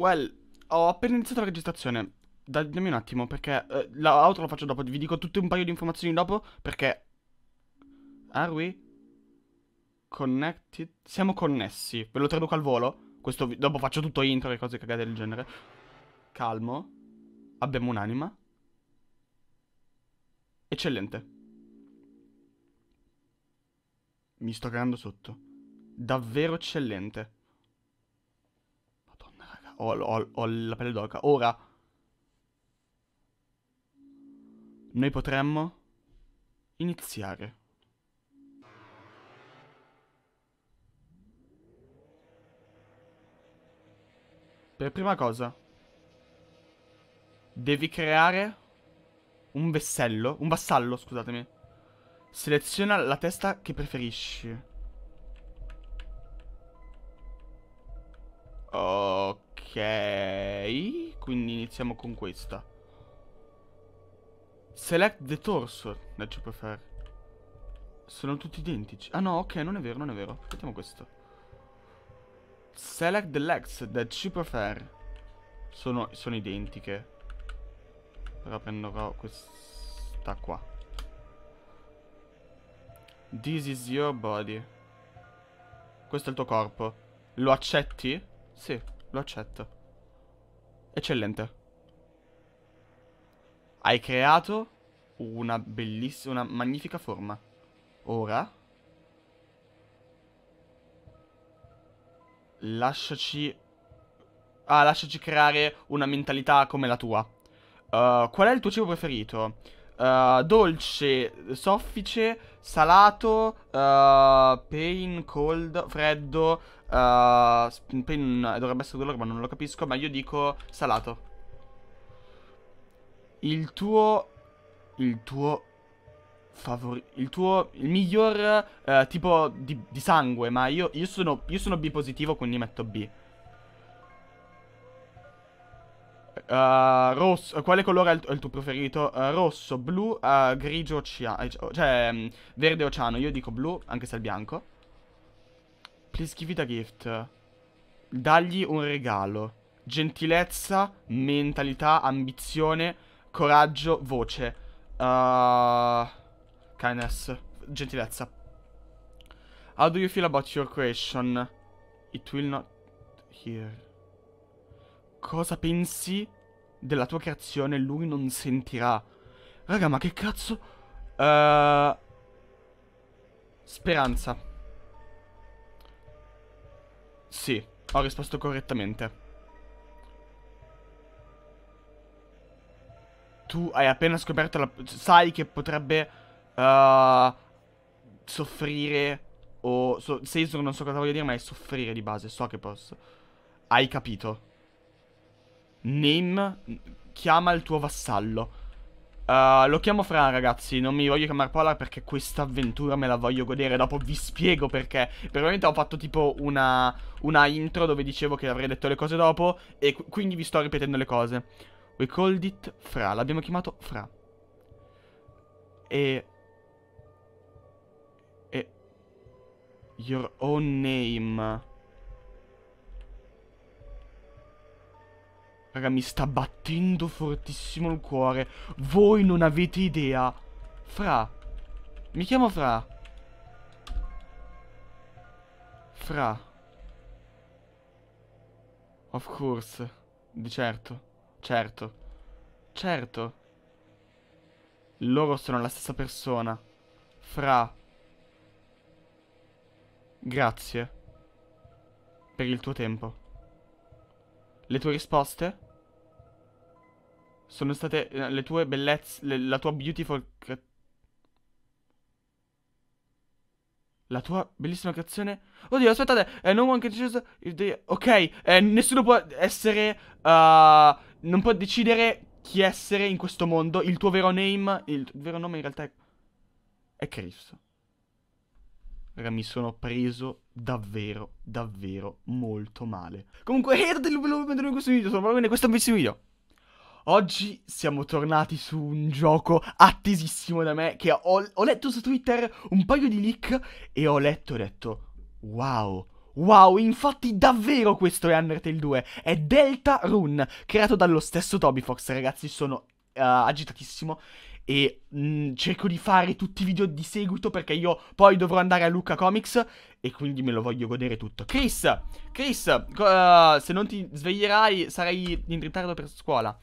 Well, ho appena iniziato la registrazione. Dammi un attimo, perché uh, eh, l'auto la faccio dopo. Vi dico tutte un paio di informazioni dopo, perché... Are we connected? Siamo connessi. Ve lo traduco al volo. Questo dopo faccio tutto intro e cose cagate del genere. Calmo. Abbiamo un'anima. Eccellente. Mi sto creando sotto. Davvero eccellente ho, ho, ho la pelle d'oca. Ora, noi potremmo iniziare. Per prima cosa, devi creare un vessello, un vassallo, scusatemi. Seleziona la testa che preferisci. Oh, quindi iniziamo con questa. Select the torso, that you prefer. Sono tutti identici. Ah no, ok, non è vero, non è vero. Aspettiamo questo. Select the legs that you prefer. Sono, sono identiche. Però prenderò questa qua. This is your body. Questo è il tuo corpo. Lo accetti? Sì. Lo accetto. Eccellente. Hai creato una bellissima, una magnifica forma. Ora... Lasciaci... Ah, lasciaci creare una mentalità come la tua. Uh, qual è il tuo cibo preferito? Uh, dolce, soffice, salato, uh, eh, pain, cold, freddo, Uh, poi dovrebbe essere quello ma non lo capisco, ma io dico salato. Il tuo... Il tuo... Favori... Il tuo... Il miglior uh, tipo di, di, sangue, ma io, io, sono, io sono B positivo, quindi metto B. Uh, rosso, quale colore è il, il tuo preferito? Uh, rosso, blu, uh, grigio, oceano, cioè um, verde oceano. Io dico blu, anche se è il bianco. Che schifita gift. Dagli un regalo. Gentilezza, mentalità, ambizione, coraggio, voce. Uh, kindness. Gentilezza. How do you feel about your creation? It will not... Here. Cosa pensi della tua creazione? Lui non sentirà. Raga, ma che cazzo... Uh, speranza. Sì, ho risposto correttamente. Tu hai appena scoperto la... Sai che potrebbe... Uh, soffrire... O... So, Seisur non so cosa voglio dire, ma è soffrire di base. So che posso. Hai capito. Name... Chiama il tuo vassallo. Uh, lo chiamo Fra, ragazzi, non mi voglio chiamare Polar perché questa avventura me la voglio godere, dopo vi spiego perché. Probabilmente ho fatto tipo una, una intro dove dicevo che avrei detto le cose dopo e qu quindi vi sto ripetendo le cose. We called it Fra, l'abbiamo chiamato Fra. E... E... Your own name... Raga, mi sta battendo fortissimo il cuore. Voi non avete idea. Fra. Mi chiamo Fra. Fra. Of course. Di certo. Certo. Certo. Loro sono la stessa persona. Fra. Grazie. Per il tuo tempo. Le tue risposte? Sono state eh, le tue bellezze, le, la tua beautiful... La tua bellissima creazione... Oddio, aspettate! Eh, no one can choose if Ok, eh, nessuno può essere... Uh, non può decidere chi essere in questo mondo. Il tuo vero name... il vero nome in realtà è... È Cristo mi sono preso davvero, davvero molto male. Comunque, hey, eh, datevi un bello in questo video, sono proprio in questo un bellissimo video. Oggi siamo tornati su un gioco attesissimo da me che ho, ho letto su Twitter un paio di leak e ho letto, ho detto, wow, Wow, infatti davvero questo è Undertale 2, è Delta Rune, creato dallo stesso Toby Fox, ragazzi, sono uh, agitatissimo e mh, mm, cerco di fare tutti i video di seguito perché io poi dovrò andare a Luca Comics e quindi me lo voglio godere tutto. Chris, Chris, uh, se non ti sveglierai sarai in ritardo per scuola.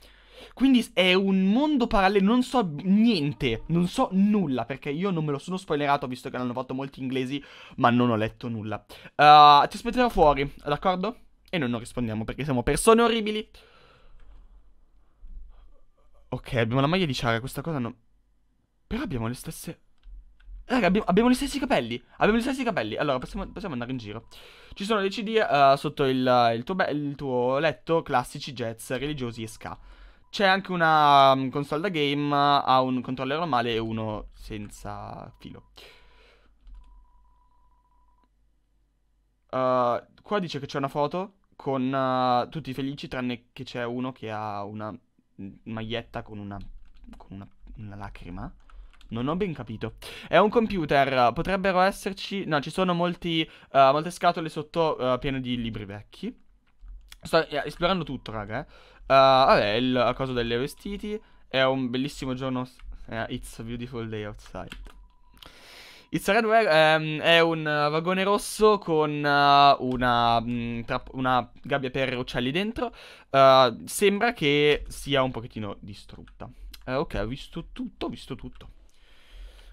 Quindi è un mondo parallelo, non so niente, non so nulla, perché io non me lo sono spoilerato, visto che l'hanno fatto molti inglesi, ma non ho letto nulla. Uh, ti aspetterò fuori, d'accordo? E noi non rispondiamo perché siamo persone orribili. Ok, abbiamo la maglia di Ciara, questa cosa non... Però abbiamo le stesse... Raga, abbiamo, abbiamo, gli stessi capelli. Abbiamo gli stessi capelli. Allora, possiamo, possiamo andare in giro. Ci sono dei CD uh, eh, sotto il, il, tuo il, tuo letto, classici, jazz, religiosi e ska. C'è anche una um, console da game, ha un controller normale e uno senza filo. Uh, qua dice che c'è una foto con eh, tutti felici, tranne che c'è uno che ha una maglietta con una, con una, una lacrima. Non ho ben capito. È un computer. Potrebbero esserci. No, ci sono molti, uh, molte scatole sotto uh, eh, piene di libri vecchi. Sto eh, esplorando tutto, raga. Eh. Uh, vabbè, il coso delle vestiti. È un bellissimo giorno. Uh, it's a beautiful day outside. It's a Red ehm, è un eh, vagone rosso con uh, una, mh, mm, una, gabbia per uccelli dentro. Uh, sembra che sia un pochettino distrutta. Uh, ok, ho visto tutto, ho visto tutto.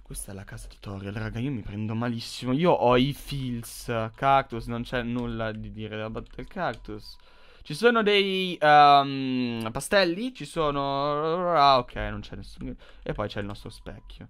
Questa è la casa tutorial, raga, io mi prendo malissimo. Io ho i feels. cactus, non c'è nulla di dire da battle cactus. Ci sono dei um, pastelli, ci sono... Ah, ok, non c'è nessuno. E poi c'è il nostro specchio.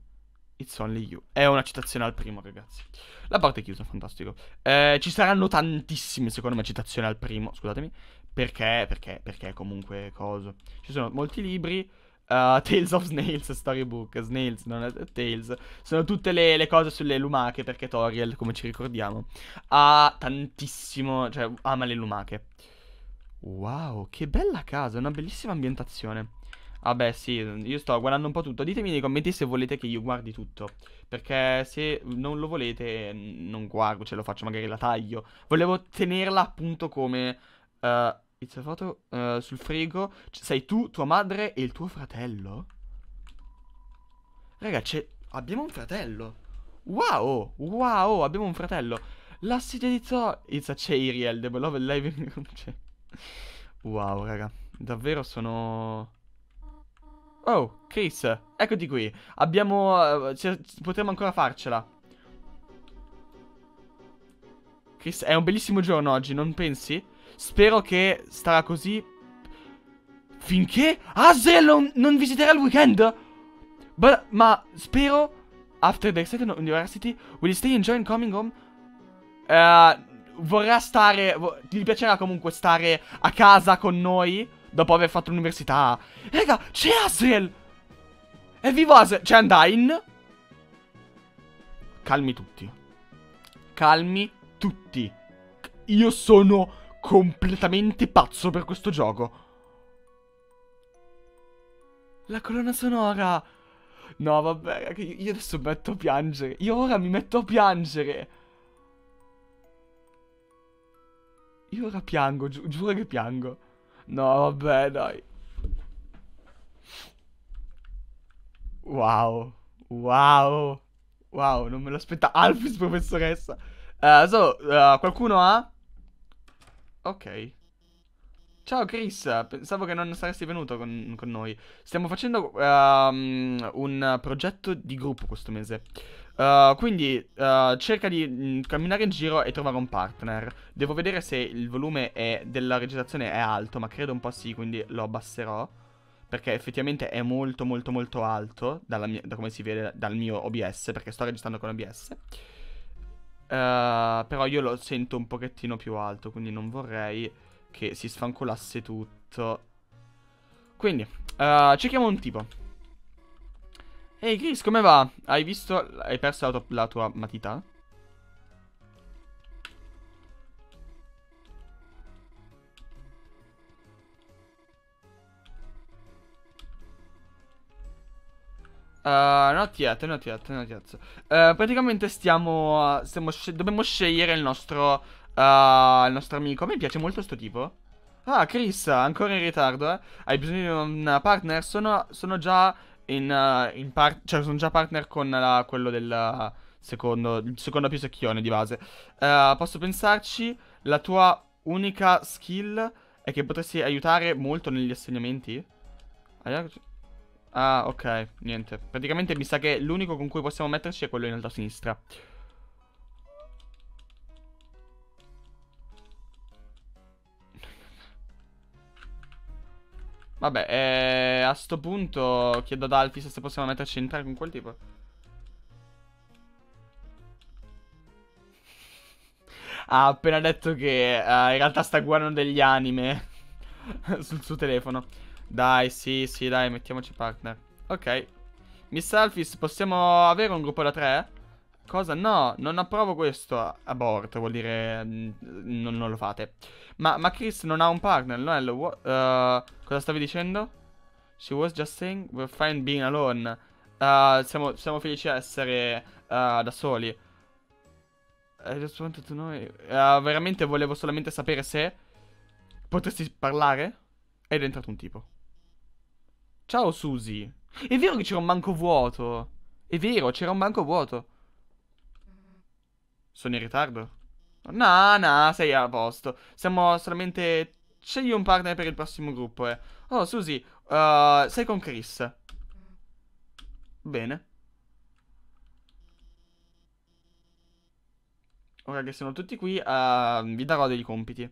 It's only you. È una citazione al primo, ragazzi. La porta è chiusa, fantastico. Eh, ci saranno tantissime, secondo me, citazioni al primo. Scusatemi. Perché? Perché? Perché comunque cosa? Ci sono molti libri. Uh, Tales of Snails, Storybook, Snails, non è Tales. Sono tutte le, le, cose sulle lumache, perché Toriel, come ci ricordiamo, ha tantissimo, cioè ama le lumache. Wow, che bella casa, È una bellissima ambientazione. Vabbè, sì, io sto guardando un po' tutto. Ditemi nei commenti se volete che io guardi tutto. Perché se non lo volete, mm, non guardo, ce lo faccio, magari la taglio. Volevo tenerla appunto come. Uh, it's a photo uh, sul frigo. C sei tu, tua madre e il tuo fratello? Ragazzi, abbiamo un fratello. Wow, wow, abbiamo un fratello. La sedia di Zo. It's a Cheiriel, the beloved live. Cioè, wow, raga. Davvero sono. Oh, Chris, eccoti qui. Abbiamo... Eh, potremmo ancora farcela. Chris, è un bellissimo giorno oggi, non pensi? Spero che starà così... Finché Hazel non, non visiterà il weekend! But, ma spero... After the second university, will you stay enjoying coming home? Uh, vorrà stare... Vo gli piacerà comunque stare a casa con noi... Dopo aver fatto l'università. Raga, c'è Asriel! È vivo Asriel! C'è cioè, Undyne! Calmi tutti. Calmi tutti. Io sono completamente pazzo per questo gioco. La colonna sonora! No, vabbè, io adesso metto a piangere. Io ora mi metto a piangere. Io ora piango, gi giuro che piango. No, vabbè, dai. Wow. Wow. Wow, non me lo aspetta. Alphys, professoressa. Uh, so, uh, qualcuno ha? Ok. Ciao Chris, pensavo che non saresti venuto con, con noi. Stiamo facendo um, un progetto di gruppo questo mese. Uh, quindi uh, cerca di mh, mm, camminare in giro e trovare un partner. Devo vedere se il volume è, della registrazione è alto, ma credo un po' sì, quindi lo abbasserò. Perché effettivamente è molto molto molto alto, mia, da come si vede dal mio OBS, perché sto registrando con OBS. Uh, eh, però io lo sento un pochettino più alto, quindi non vorrei che si sfancolasse tutto. Quindi, cerchiamo un tipo. Ehi, hey Chris, come va? Hai visto... Hai perso la tua, la tua matita? Uh, not yet, not yet, not yet. Uh, praticamente stiamo... stiamo sce dobbiamo scegliere il nostro... Uh, il nostro amico. A me piace molto sto tipo. Ah, Chris, ancora in ritardo, eh. Hai bisogno di una partner? Sono, sono già in, uh, in par- cioè sono già partner con la, quello del secondo, secondo più secchione di base. Uh, posso pensarci, la tua unica skill è che potresti aiutare molto negli assegnamenti? Ah, ok, niente. Praticamente mi sa che l'unico con cui possiamo metterci è quello in alto a sinistra. Vabbè, eh, a sto punto chiedo ad Alfis se possiamo metterci in tre con quel tipo. ha appena detto che uh, in realtà sta guardando degli anime sul suo telefono. Dai, sì, sì, dai, mettiamoci partner. Ok. Miss Alfis, possiamo avere un gruppo da tre? Cosa? No, non approvo questo aborto, vuol dire mm, non, non, lo fate. Ma, ma, Chris non ha un partner, Noel, what, uh, cosa stavi dicendo? She was just saying we're fine being alone. Uh, siamo, siamo, felici di essere uh, da soli. I just wanted to know... Uh, veramente volevo solamente sapere se potresti parlare ed è entrato un tipo. Ciao Susie. È vero che c'era un banco vuoto. È vero, c'era un banco vuoto. Sono in ritardo? No, no, sei a posto. Siamo solamente... Scegli un partner per il prossimo gruppo, eh. Oh, Susie, uh, sei con Chris. Bene. Ora che sono tutti qui, uh, vi darò dei compiti.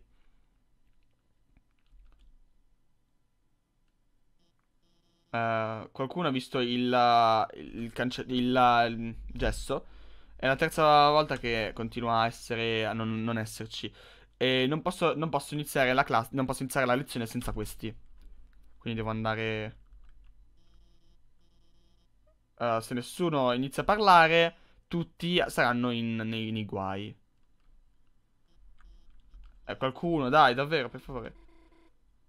Uh, qualcuno ha visto il, uh, il, il, uh, il gesso? È la terza volta che continua a, essere, a non, non, esserci. E non posso, non posso iniziare la classe. Non posso iniziare la lezione senza questi. Quindi devo andare. Uh, se nessuno inizia a parlare, tutti saranno in, nei, nei guai. Eh, qualcuno, dai, davvero, per favore.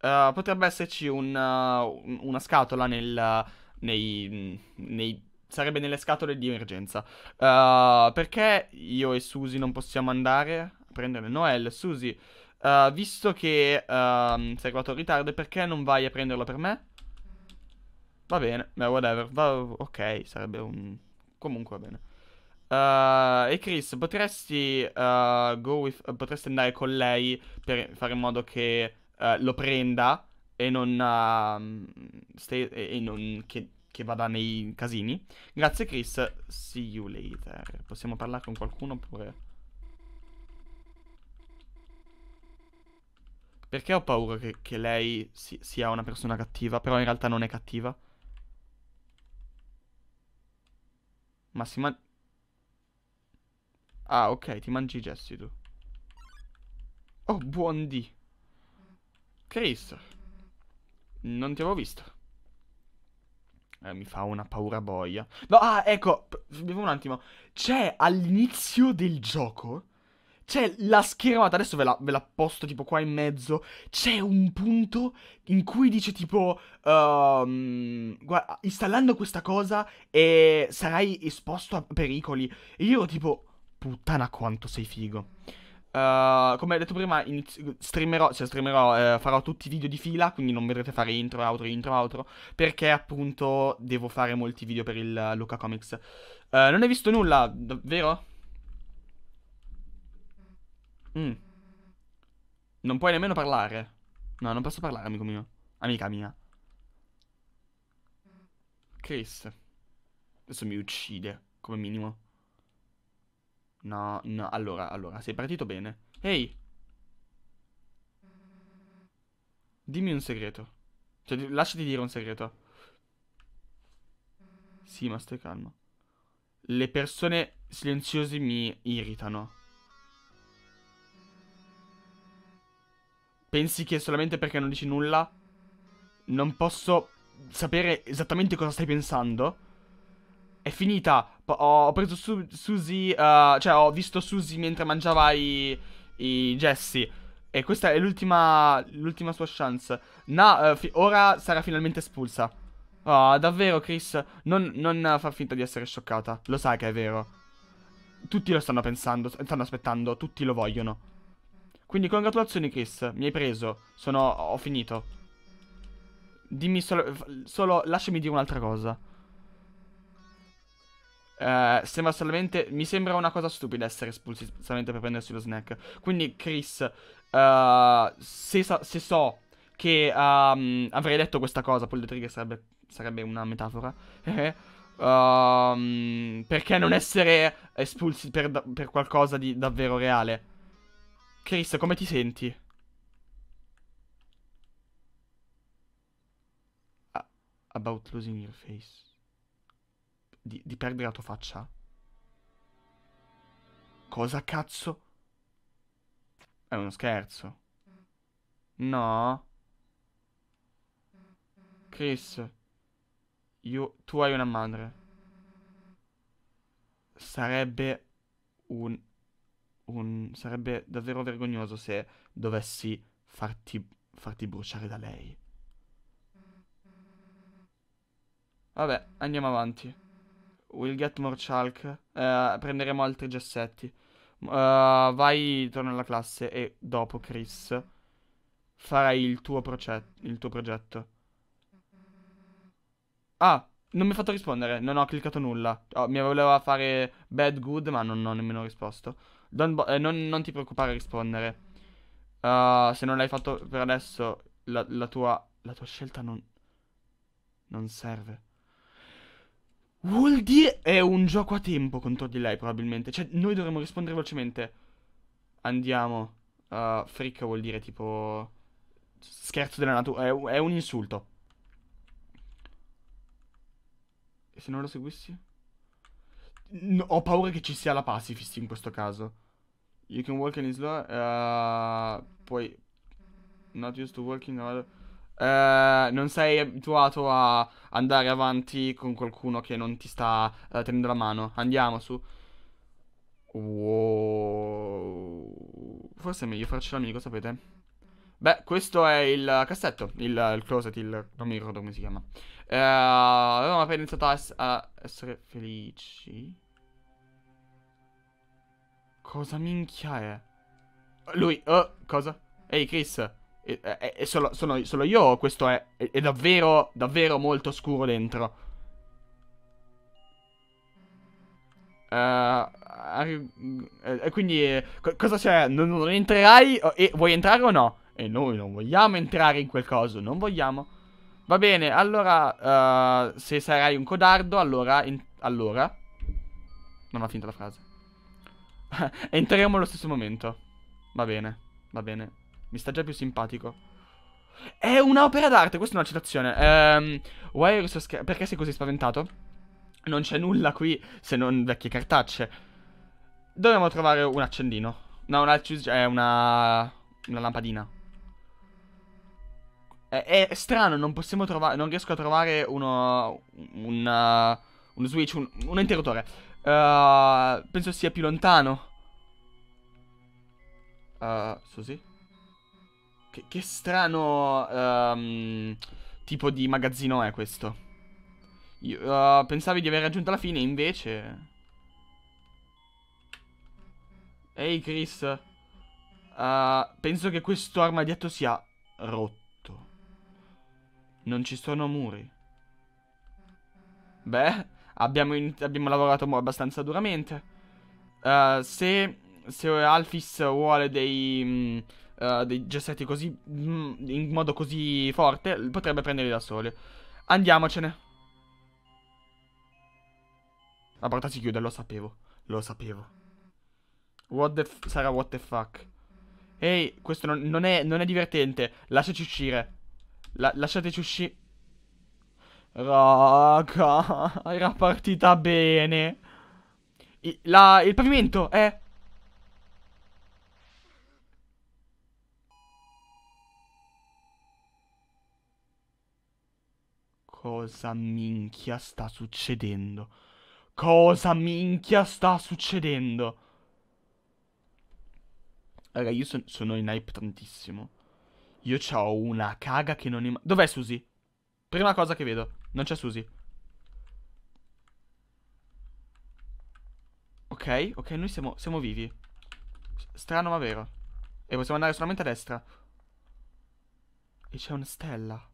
Uh, potrebbe esserci un, uh, una scatola nel, nei, nei sarebbe nelle scatole di emergenza. Uh, perché io e Susie non possiamo andare a prendere Noel? Susie, uh, visto che uh, sei arrivato in ritardo, perché non vai a prenderlo per me? Va bene, ma whatever. Va, ok, sarebbe un... Comunque va bene. Uh, e Chris, potresti, uh, with, uh, potresti andare con lei per fare in modo che lo prenda e non, ehm, stay, e non che che vada nei casini. Grazie Chris, see you later. Possiamo parlare con qualcuno oppure... Perché ho paura che, che lei si, sia una persona cattiva, però in realtà non è cattiva. Ma si man... Ah, ok, ti mangi i gesti tu. Oh, buon di. Chris. Non ti avevo visto. Eh, mi fa una paura boia. No, ah, ecco, vediamo un attimo. C'è all'inizio del gioco... C'è la schermata, adesso ve la, ve la, posto tipo qua in mezzo. C'è un punto in cui dice tipo, um, ehm, guarda, installando questa cosa eh, sarai esposto a pericoli. E io tipo, puttana quanto sei figo. Uh, come ho detto prima, iniz- streamerò, cioè streamerò, eh, farò tutti i video di fila, quindi non vedrete fare intro, outro, intro, outro, perché appunto devo fare molti video per il Luca Comics. Uh, non hai visto nulla, vero? Mm. Non puoi nemmeno parlare. No, non posso parlare, amico mio. Amica mia. Chris. Adesso mi uccide, come minimo. No, no, allora, allora, sei partito bene. Ehi! Dimmi un segreto. Cioè, lasciati dire un segreto. Sì, ma stai calmo. Le persone silenziose mi irritano. Pensi che solamente perché non dici nulla non posso sapere esattamente cosa stai pensando? È finita! ho preso su Susie, uh, cioè ho visto Susie mentre mangiava i, i gessi. E questa è l'ultima, l'ultima sua chance. No, uh, eh, ora sarà finalmente espulsa. Oh, davvero, Chris? Non, non far finta di essere scioccata. Lo sai che è vero. Tutti lo stanno pensando, stanno aspettando, tutti lo vogliono. Quindi congratulazioni, Chris. Mi hai preso. Sono... ho finito. Dimmi solo... solo lasciami dire un'altra cosa. Eh, sembra solamente. Mi sembra una cosa stupida essere espulsi solamente per prendersi lo snack. Quindi, Chris, eh, se, se, so che um, avrei detto questa cosa, poi il trigger sarebbe, sarebbe una metafora. um, perché non essere espulsi per, per qualcosa di davvero reale? Chris, come ti senti? about losing your face di, di perdere la tua faccia? Cosa cazzo? È uno scherzo. No. Chris, io, tu hai una madre. Sarebbe un, un... Sarebbe davvero vergognoso se dovessi farti, farti bruciare da lei. Vabbè, andiamo avanti. We'll get more chalk. Uh, eh, prenderemo altri gessetti. Uh, vai, torna alla classe e dopo, Chris, farai il tuo, il tuo progetto. Ah, non mi ha fatto rispondere. Non ho cliccato nulla. Oh, mi voleva fare bad good, ma non ho nemmeno risposto. Eh, non, non, ti preoccupare a rispondere. Uh, se non l'hai fatto per adesso, la, la, tua, la tua scelta non, non serve. Vuol dire... È un gioco a tempo contro di lei probabilmente. Cioè, noi dovremmo rispondere velocemente. Andiamo. Uh, fricca vuol dire tipo... Scherzo della natura. È, è un insulto. E se non lo seguissi? No, ho paura che ci sia la pacifist in questo caso. You can walk in slow. Uh, poi... Not used to walking... No, eh, non sei abituato a andare avanti con qualcuno che non ti sta eh, tenendo la mano. Andiamo su. Wow. Forse è meglio farci l'amico, sapete? Beh, questo è il cassetto, il, il closet, il... non mi ricordo come si chiama. Eh, avevamo appena iniziato a, es a essere felici. Cosa minchia è? Lui, oh, cosa? Ehi, hey, Chris. E, e, solo, sono, solo, io o questo è, è, è davvero, davvero molto scuro dentro? Uh, e quindi eh, cosa c'è? Non, non, entrerai? E, vuoi entrare o no? E noi non vogliamo entrare in quel coso, non vogliamo. Va bene, allora uh, se sarai un codardo, allora... In, allora... Non ho finito la frase. Entreremo allo stesso momento. Va bene, va bene. Mi sta già più simpatico. È un'opera d'arte, questa è una citazione. Ehm, why so perché sei così spaventato? Non c'è nulla qui se non vecchie cartacce. Dobbiamo trovare un accendino. No, una, è una, una lampadina. È, è, strano, non possiamo trovare. Non riesco a trovare uno. Un. Uh, un switch, un, un interruttore. Uh, penso sia più lontano. Uh, Susi? Che, che strano um, tipo di magazzino è questo. Io, uh, eh, pensavo di aver raggiunto la fine, invece... Ehi, Chris. Uh, penso che questo armadietto sia rotto. Non ci sono muri. Beh, abbiamo, abbiamo lavorato abbastanza duramente. Uh, se, se Alphys vuole dei... Mh, mm, eh, dei gessetti così, mh, mm, in modo così forte, potrebbe prenderli da soli. Andiamocene. La porta si chiude, lo sapevo. Lo sapevo. What the sarà what the fuck. Ehi, questo non, non, è, non è, divertente. Lasciaci uscire. La lasciateci uscire. Raga, era partita bene. I la il pavimento è... Eh? Cosa minchia sta succedendo? Cosa minchia sta succedendo? Raga, io son sono in hype tantissimo. Io ho una caga che non... Dov'è Susi? Prima cosa che vedo. Non c'è Susi. Ok, ok, noi siamo, siamo vivi. Strano ma vero. E possiamo andare solamente a destra. E c'è una stella.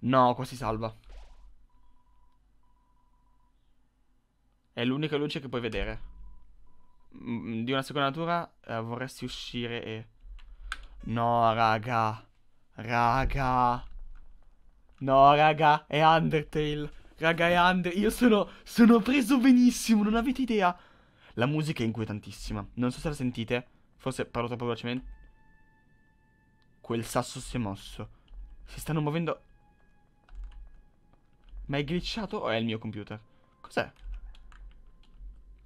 No, qua si salva. È l'unica luce che puoi vedere. Mm, di una seconda natura eh, vorresti uscire e... No, raga. Raga. No, raga, è Undertale. Raga, è Undertale. Io sono, sono preso benissimo, non avete idea. La musica è inquietantissima. Non so se la sentite. Forse parlo troppo velocemente. Quel sasso si è mosso. Si stanno muovendo... Ma è glitchato o è il mio computer? Cos'è?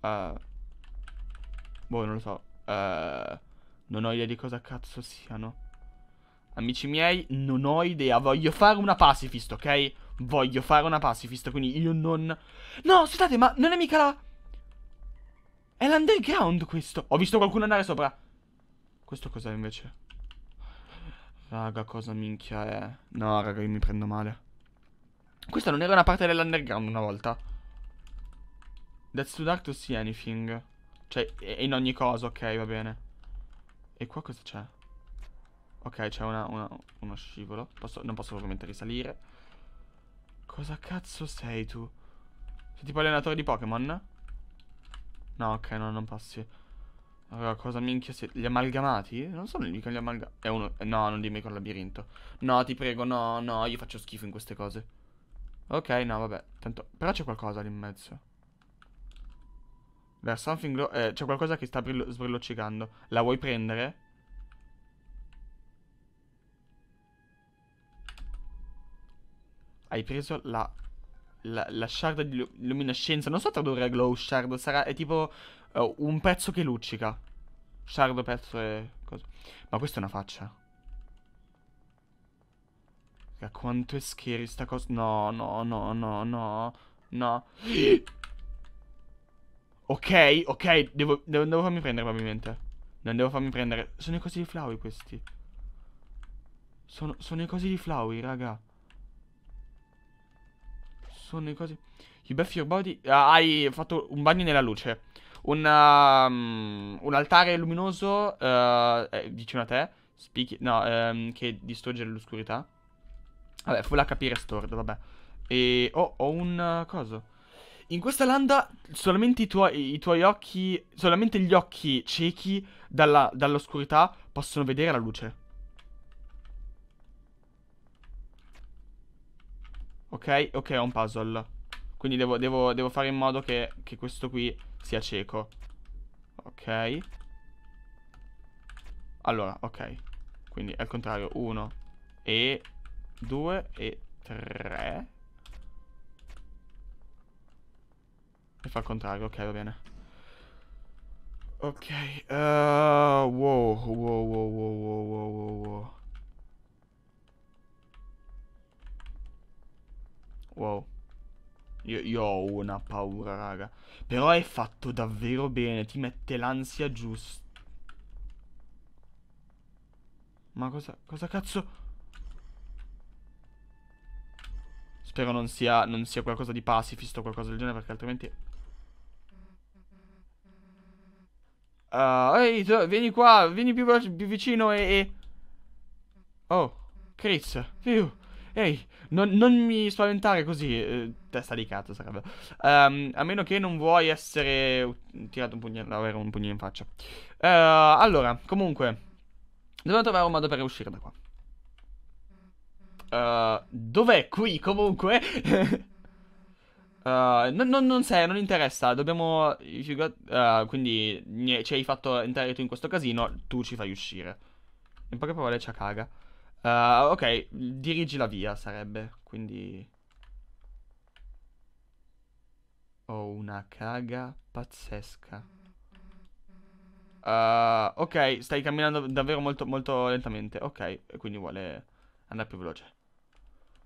Uh, boh, non lo so. Uh, non ho idea di cosa cazzo siano. Amici miei, non ho idea. Voglio fare una pacifist, ok? Voglio fare una pacifist, quindi io non... No, aspettate, ma non è mica la... È l'underground questo. Ho visto qualcuno andare sopra. Questo cos'è invece? Raga, cosa minchia è? No, raga, io mi prendo male. Questa non era una parte dell'underground una volta. That's too dark to see anything. Cioè, in ogni cosa, ok, va bene. E qua cosa c'è? Ok, c'è uno scivolo. Posso, non posso ovviamente risalire. Cosa cazzo sei tu? Sei tipo allenatore di Pokémon? No, ok, no, non passi. Allora, cosa minchia siete? Gli amalgamati? Non sono lì gli amalgamati. È uno. Eh, no, non dimmi col labirinto. No, ti prego, no, no, io faccio schifo in queste cose. Ok, no, vabbè. Tanto. Però c'è qualcosa lì in mezzo. There's something... Eh, c'è qualcosa che sta sbrilloccicando. La vuoi prendere? Hai preso la... La, la shard di luminescenza. Non so tradurre glow shard. Sarà... È tipo... Uh, un pezzo che luccica. Shard pezzo e... Cosa. Ma questa è una faccia. quanto è scary sta cosa. No, no, no, no, no. No. Ok, ok, devo, devo, devo farmi prendere probabilmente. Non devo farmi prendere. Sono i cosi di Flowey questi. Sono, sono i cosi di Flowey, raga. Sono i cosi... You buff your body... Ah, hai fatto un bagno nella luce. Un, um, un altare luminoso uh, eh, vicino eh, a te. Speaky, no, um, che distrugge l'oscurità. Vabbè, full HP restored, vabbè. E ho, oh, ho un uh, coso. In questa landa solamente i tuoi, i tuoi occhi, solamente gli occhi ciechi dall'oscurità possono vedere la luce. Ok, ok, ho un puzzle. Quindi devo, devo, devo fare in modo che, che questo qui sia cieco. Ok. Allora, ok. Quindi al contrario. uno e due e tre. E fa il contrario, ok, va bene. Ok, uh, wow, wow, wow, wow, wow, wow, wow. Wow. Io, io, ho una paura, raga. Però è fatto davvero bene. Ti mette l'ansia giusta. Ma cosa, cosa cazzo? Spero non sia, non sia qualcosa di pacifist o qualcosa del genere, perché altrimenti... Uh, ehi, hey, vieni qua, vieni più, più vicino e, e... Oh, Chris, ehi, non, non, mi spaventare così, eh, testa di cazzo sarebbe. Um, a meno che non vuoi essere tirato un pugno, avere un pugno in faccia. Uh, allora, comunque, dobbiamo trovare un modo per uscire da qua. Uh, dov'è qui comunque? Uh, eh, non, non, non sei, non interessa. Dobbiamo. Uh, quindi nie, ci hai fatto entrare tu in questo casino, tu ci fai uscire. In poche parole, ci caga. Uh, ok, dirigi la via sarebbe. Quindi. Ho oh, una caga pazzesca. ok, stai camminando davvero molto, molto lentamente. Ok, quindi vuole andare più veloce.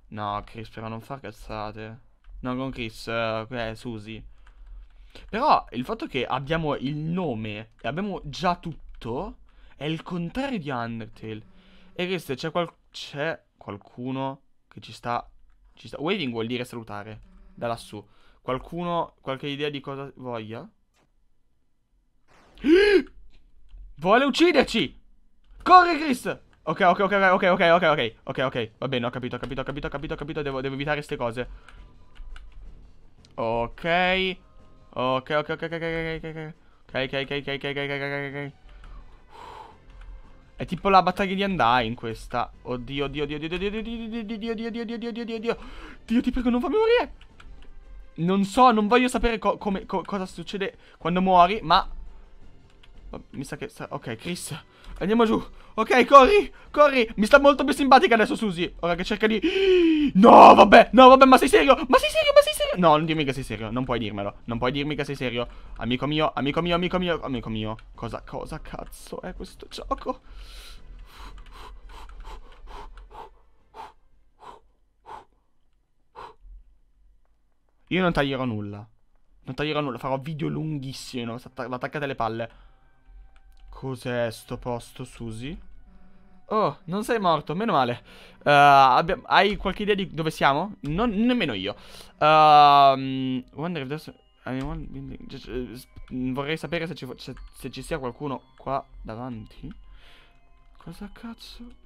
No, Crisper, però non far cazzate. No, con Chris, eh, eh Susie. Però il fatto che abbiamo il nome e abbiamo già tutto è il contrario di Undertale. E Chris, c'è qual qualcuno che ci sta... Ci sta... Waving vuol dire salutare, da lassù. Qualcuno, qualche idea di cosa voglia? Vuole ucciderci! Corri, Chris! Ok, ok, ok, ok, ok, ok, ok, ok, ok, va bene, ho capito, ho capito, ho capito, ho capito, ho capito, devo, devo evitare queste cose. Ok. Ok, ok, ok, ok, ok, ok, ok, ok, ok, ok, ok, ok, ok, È tipo la battaglia di Andai in questa. Oddio, oddio, oddio, oddio, oddio, oddio, oddio, oddio, oddio, oddio, oddio, oddio, Dio, ti prego, non fammi morire. Non so, non voglio sapere come, cosa succede quando muori, ma... Mi sa che... Sta... Ok, Chris, andiamo giù. Ok, corri, corri. Mi sta molto più simpatica adesso Susie. Ora che cerca di... No, vabbè, no, vabbè, ma sei serio? Ma sei serio? Ma sei serio? No, non dirmi che sei serio, non puoi dirmelo. Non puoi dirmi che sei serio. Amico mio, amico mio, amico mio, amico mio. Cosa, cosa cazzo è questo gioco? Io non taglierò nulla. Non taglierò nulla, farò video lunghissimo. L'attacca delle palle. Cos'è sto posto, Susie? Oh, non sei morto, meno male. Uh, hai qualche idea di dove siamo? Non, nemmeno io. Uh, vorrei sapere se ci, se, se ci sia qualcuno qua davanti. Cosa cazzo?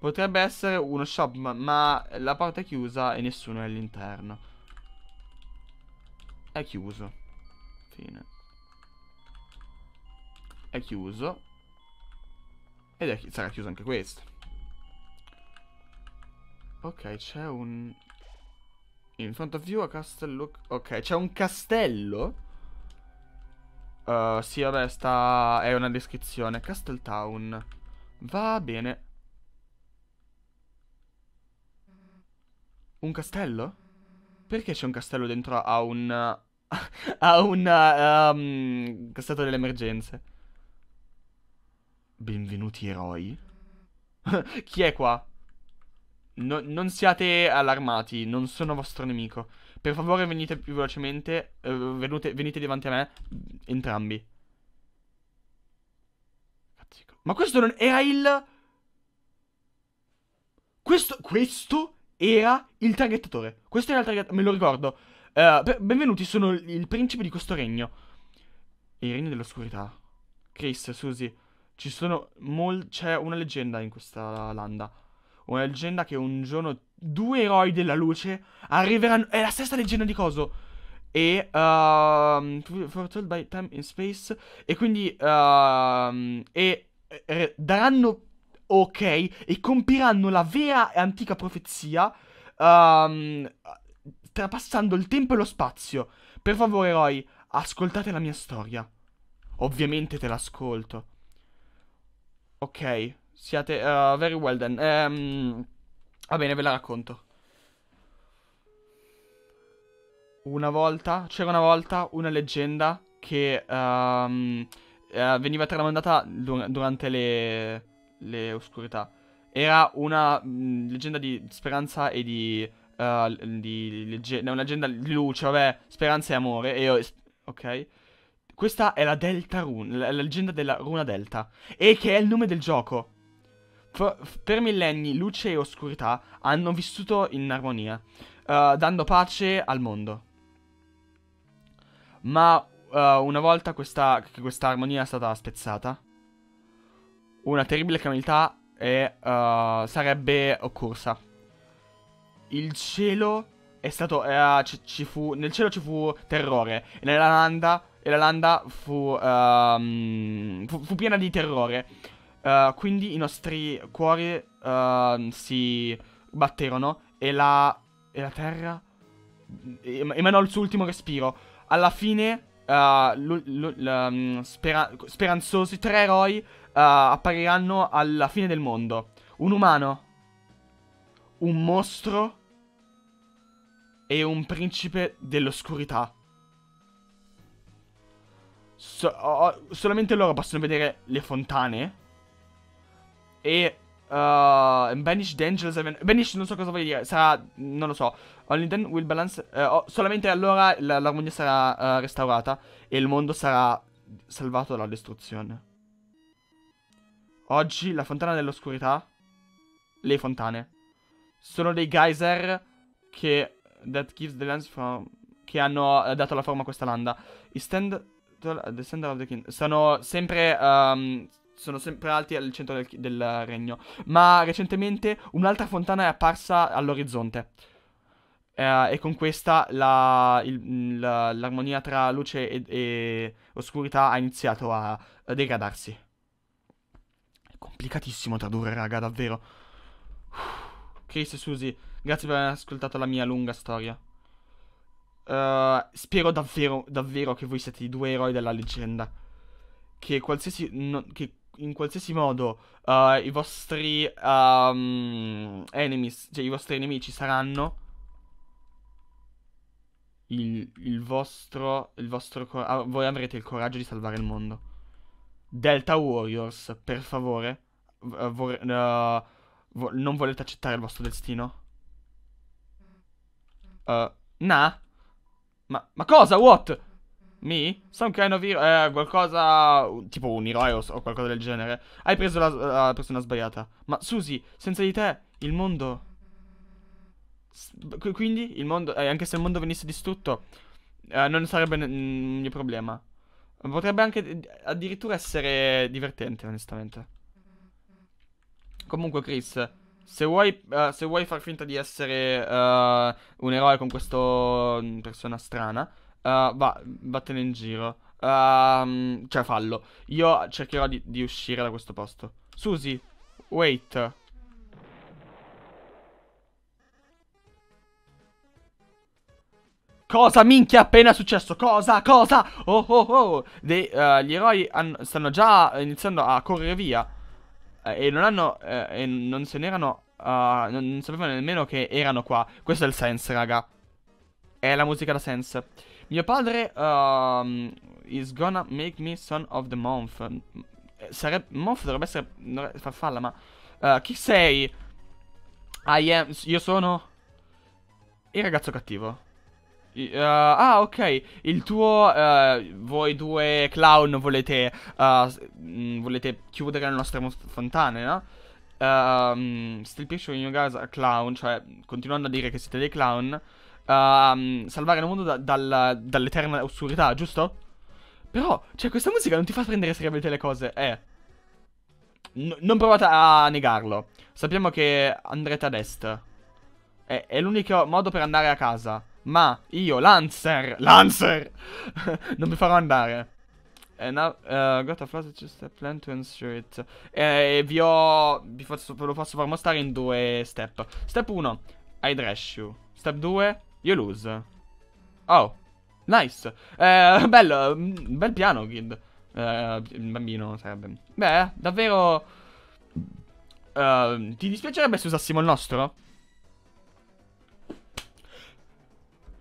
Potrebbe essere uno shop, ma, ma, la porta è chiusa e nessuno è all'interno. È chiuso. Fine. È chiuso. Ed è, sarà chiuso anche questo. Ok, c'è un... In front of you a castello... Ok, c'è un castello? Uh, sì, vabbè, sta... è una descrizione. Castle Town. Va bene. Un castello? Perché c'è un castello dentro a un... a un... Um, castello delle emergenze? Benvenuti eroi. Chi è qua? No, non siate allarmati, non sono vostro nemico. Per favore venite più velocemente, eh, venute, venite davanti a me, entrambi. Ma questo non era il... Questo, questo era il traghettatore. Questo era il traghettatore, me lo ricordo. Uh, benvenuti, sono il principe di questo regno. Il regno dell'oscurità. Chris, Susie... Ci sono mol- c'è una leggenda in questa landa. Una leggenda che un giorno due eroi della luce arriveranno. È la stessa leggenda di Coso. E. Uh, ehm, foretold by time in space. E quindi. Uh, e. Eh, daranno. Ok. E compiranno la vera e antica profezia. Um, trapassando il tempo e lo spazio. Per favore, eroi, ascoltate la mia storia. Ovviamente te l'ascolto. Ok, siate uh, very well then. Um, va bene, ve la racconto. Una volta, c'era una volta una leggenda che um, uh, veniva tramandata dur durante le, le, oscurità. Era una mh, mm, leggenda di speranza e di... Uh, di legge- una leggenda di luce, vabbè, speranza e amore. E io... Ok. Questa è la Delta Rune, la, la leggenda della Runa Delta. E che è il nome del gioco. F per millenni luce e oscurità hanno vissuto in armonia, uh, dando pace al mondo. Ma uh, una volta questa, che questa armonia è stata spezzata, una terribile calamità uh, eh, sarebbe occorsa. Il cielo è stato... ci, ci fu, nel cielo ci fu terrore e nella landa e la landa fu, um, fu, fu piena di terrore. Uh, quindi i nostri cuori uh, si batterono e la, e la terra emanò il suo ultimo respiro. Alla fine, uh, spera speranzosi, tre eroi eh, appariranno alla fine del mondo. Un umano, un mostro e un principe dell'oscurità so solamente loro possono vedere le fontane. E Uh, Banish Angels. Event. Banish non so cosa voglia dire. Sarà. Non lo so. Only then will balance. Uh, oh, solamente allora l'armonia sarà uh, restaurata. E il mondo sarà salvato dalla distruzione. Oggi la fontana dell'oscurità. Le fontane. Sono dei geyser che. That gives the lands from. Che hanno eh, dato la forma a questa landa. I stand al descendere of the King. Sono sempre... Um, sono sempre alti al centro del, del regno. Ma recentemente un'altra fontana è apparsa all'orizzonte. Uh, e con questa l'armonia la, tra luce e, e, oscurità ha iniziato a, a degradarsi. È complicatissimo tradurre, raga, davvero. Uff. Chris e Susie, grazie per aver ascoltato la mia lunga storia. Uh, eh, spero davvero, davvero che voi siete i due eroi della leggenda. Che, qualsiasi, no, che in qualsiasi modo uh, i vostri um, enemies, cioè i vostri nemici saranno. Il, il vostro. Il vostro ah, voi avrete il coraggio di salvare il mondo. Delta Warriors, per favore. Uh, vor vo non volete accettare il vostro destino? Uh, nah. Ma, ma cosa? What? Me? Some kind of hero, eh, qualcosa, tipo un eroe o, o qualcosa del genere. Hai preso la, la, persona sbagliata. Ma Susie, senza di te, il mondo... quindi, il mondo, eh, anche se il mondo venisse distrutto, eh, non sarebbe un mio problema. Potrebbe anche addirittura essere divertente, onestamente. Comunque, Chris, se vuoi, uh, se vuoi, far finta di essere uh, un eroe con questa mm, persona strana, uh, va, vattene in giro. Um, cioè, fallo. Io cercherò di, di, uscire da questo posto. Susie, wait. Cosa minchia è appena successo? Cosa? Cosa? Oh oh oh! De, gli eroi stanno già iniziando a correre via. Eh, e non hanno. Eh, e non se n'erano. Uh, non, non sapevano nemmeno che erano qua. Questo è il sense, raga. È la musica da sense. Mio padre um, is gonna make me son of the month. Eh, Sarebbe, month dovrebbe essere farfalla, ma... Uh, chi sei? I am... Io sono... Il ragazzo cattivo. Uh, ah, ok. Il tuo. Uh, voi due clown volete. Uh, volete chiudere la nostra fontana, no? Um, ehm, still picture in you guys a clown. Cioè, continuando a dire che siete dei clown. Um, salvare il mondo da, dal, dall'eterna oscurità, giusto? Però, cioè, questa musica non ti fa prendere seriamente le cose. Eh. N non provate a negarlo. Sappiamo che andrete ad est. È, è l'unico modo per andare a casa. Ma io, Lancer, Lancer, non mi farò andare. E eh, now, uh, eh, got a flash just a plan to ensure it. E eh, vi ho, vi faccio, ve lo posso far mostrare in due step. Step 1, I dress you. Step 2, you lose. Oh, nice. Eh, bello, mm, bel piano, Kid. Eh, bambino sarebbe. Beh, davvero... Uh, ti dispiacerebbe se usassimo il nostro?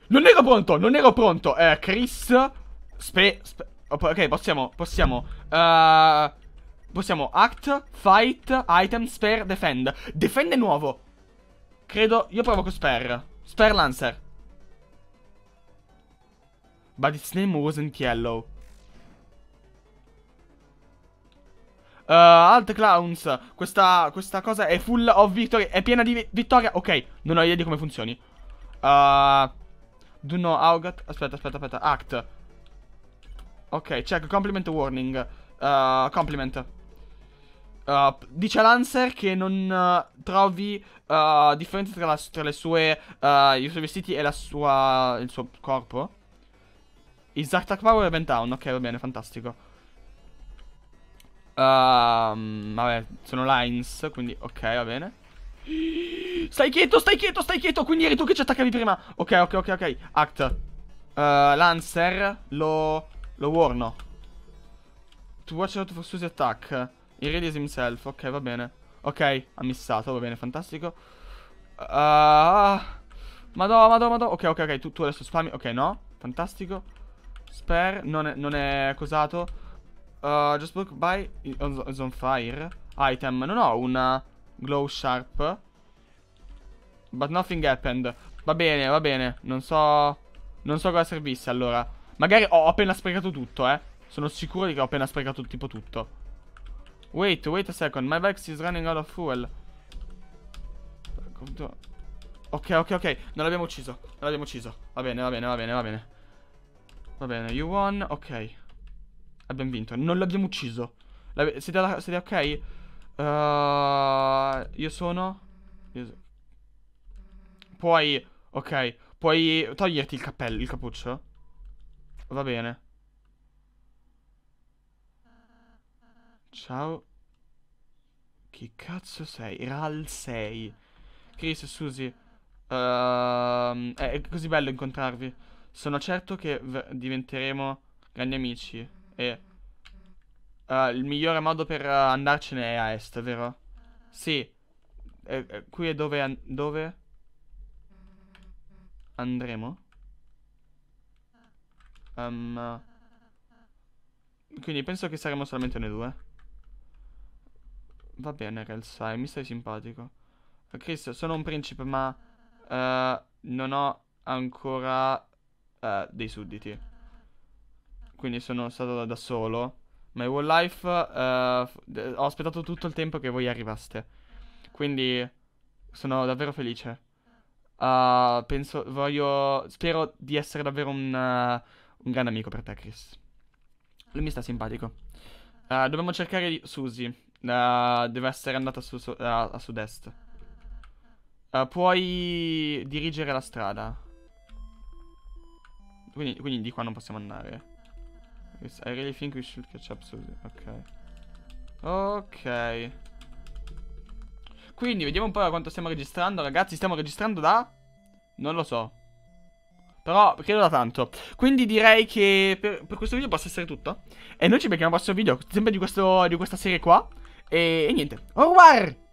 Non ero pronto, non ero pronto. Eh, Chris. Spe. spe ok, possiamo. Possiamo. Uh, possiamo. Act, fight, item, spare, defend. Defend è nuovo. Credo. Io provo con spare. Spare lancer. But its name wasn't yellow. Uh, alt clowns. Questa, questa cosa è full of victory. È piena di vi vittoria. Ok, non ho idea di come funzioni. Uh, Do no augat. Aspetta, aspetta, aspetta. Act. Ok, check. Compliment warning. Uh, compliment. Uh, dice Lancer che non uh, trovi uh, differenza tra, la, tra, le sue, uh, i suoi vestiti e sua, il suo corpo. Isaac Attack Power e Ventown. Ok, va bene, fantastico. Um, vabbè, sono lines, quindi ok, va bene. Stai chieto, stai chieto, stai chieto. Quindi eri tu che ci attaccavi prima. Ok, ok, ok, ok. Act. Uh, Lancer. Lo... Lo warno. To watch out for Susie attack. He himself. Ok, va bene. Ok, ha missato. Va bene, fantastico. Uh, eh, madò, madò, madò. Ok, ok, ok. Tu, tu adesso spammi. Ok, no. Fantastico. Spare. Non è, non è cosato. Uh, eh, just book by... Is on fire. Item. Non ho una... Glow sharp. But nothing happened. Va bene, va bene. Non so... Non so cosa servisse, allora. Magari ho appena sprecato tutto, eh. Sono sicuro che ho appena sprecato tipo tutto. Wait, wait a second. My bike is running out of fuel. Ok, ok, ok. Non l'abbiamo ucciso. Non l'abbiamo ucciso. Va bene, va bene, va bene, va bene. Va bene, you won. Ok. Abbiamo vinto. Non l'abbiamo ucciso. Siete, siete ok? Uh, io sono... Io... Puoi... Ok, puoi toglierti il cappello, il cappuccio? Va bene. Ciao. Chi cazzo sei? Ral 6. Chris e Susie. Ehm, uh, è così bello incontrarvi. Sono certo che diventeremo grandi amici. E Uh, il migliore modo per andarcene è a est, vero? Sì. Eh, eh qui è dove, an dove andremo. Um, quindi penso che saremo solamente noi due. Va bene, Relsai, mi stai simpatico. Eh, Chris, sono un principe, ma uh, non ho ancora uh, dei sudditi. Quindi sono stato da solo. My whole life uh, ho aspettato tutto il tempo che voi arrivaste. Quindi sono davvero felice. Uh, penso, voglio, spero di essere davvero un, uh, un grande amico per te, Chris. Lui mi sta simpatico. Uh, dobbiamo cercare di... Susie. Ah, deve essere andata su, su, a sud-est. puoi dirigere la strada. Quindi, quindi di qua non possiamo andare. I really think we should catch up soon. Ok. Ok. Quindi, vediamo un po' da quanto stiamo registrando, ragazzi. Stiamo registrando da... Non lo so. Però credo da tanto. Quindi direi che per, per questo video possa essere tutto. E noi ci becchiamo al prossimo video, sempre di, questo, di questa serie qua. E, e niente. Au revoir!